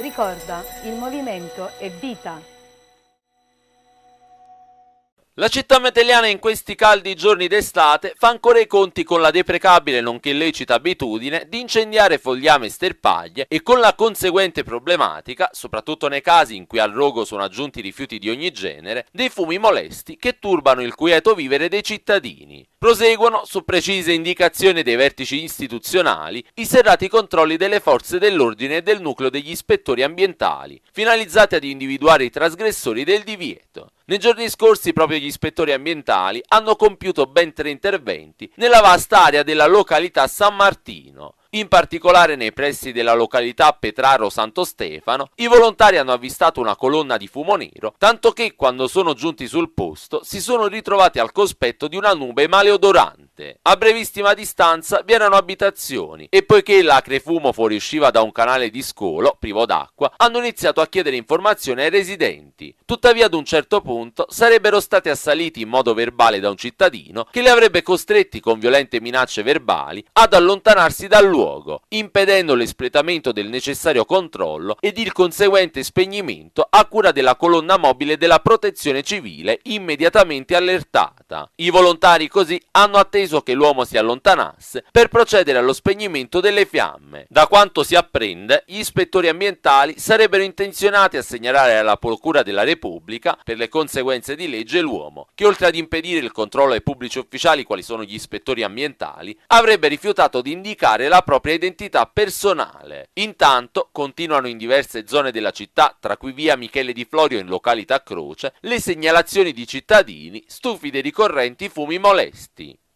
Ricorda, il movimento è vita. La città metelliana in questi caldi giorni d'estate fa ancora i conti con la deprecabile nonché illecita abitudine di incendiare fogliame e sterpaglie e con la conseguente problematica, soprattutto nei casi in cui al rogo sono aggiunti rifiuti di ogni genere, dei fumi molesti che turbano il quieto vivere dei cittadini. Proseguono, su precise indicazioni dei vertici istituzionali, i serrati controlli delle forze dell'ordine e del nucleo degli ispettori ambientali, finalizzati ad individuare i trasgressori del divieto. Nei giorni scorsi proprio gli ispettori ambientali hanno compiuto ben tre interventi nella vasta area della località San Martino. In particolare nei pressi della località Petraro Santo Stefano, i volontari hanno avvistato una colonna di fumo nero, tanto che quando sono giunti sul posto si sono ritrovati al cospetto di una nube maleodorante aperte. A brevissima distanza vi erano abitazioni e poiché l'acre fumo fuoriusciva da un canale di scolo, privo d'acqua, hanno iniziato a chiedere informazioni ai residenti. Tuttavia ad un certo punto sarebbero stati assaliti in modo verbale da un cittadino che li avrebbe costretti con violente minacce verbali ad allontanarsi dal luogo, impedendo l'espletamento del necessario controllo ed il conseguente spegnimento a cura della colonna mobile della protezione civile immediatamente allertata. I volontari così hanno atteso atteso che l'uomo si allontanasse per procedere allo spegnimento delle fiamme. Da quanto si apprende, gli ispettori ambientali sarebbero intenzionati a segnalare alla Procura della Repubblica per le conseguenze di legge l'uomo, che oltre ad impedire il controllo ai pubblici ufficiali quali sono gli ispettori ambientali, avrebbe rifiutato di indicare la propria identità personale. Intanto continuano in diverse zone della città, tra cui via Michele di Florio in località Croce, le segnalazioni di cittadini stufi dei ricorrenti fumi molesti.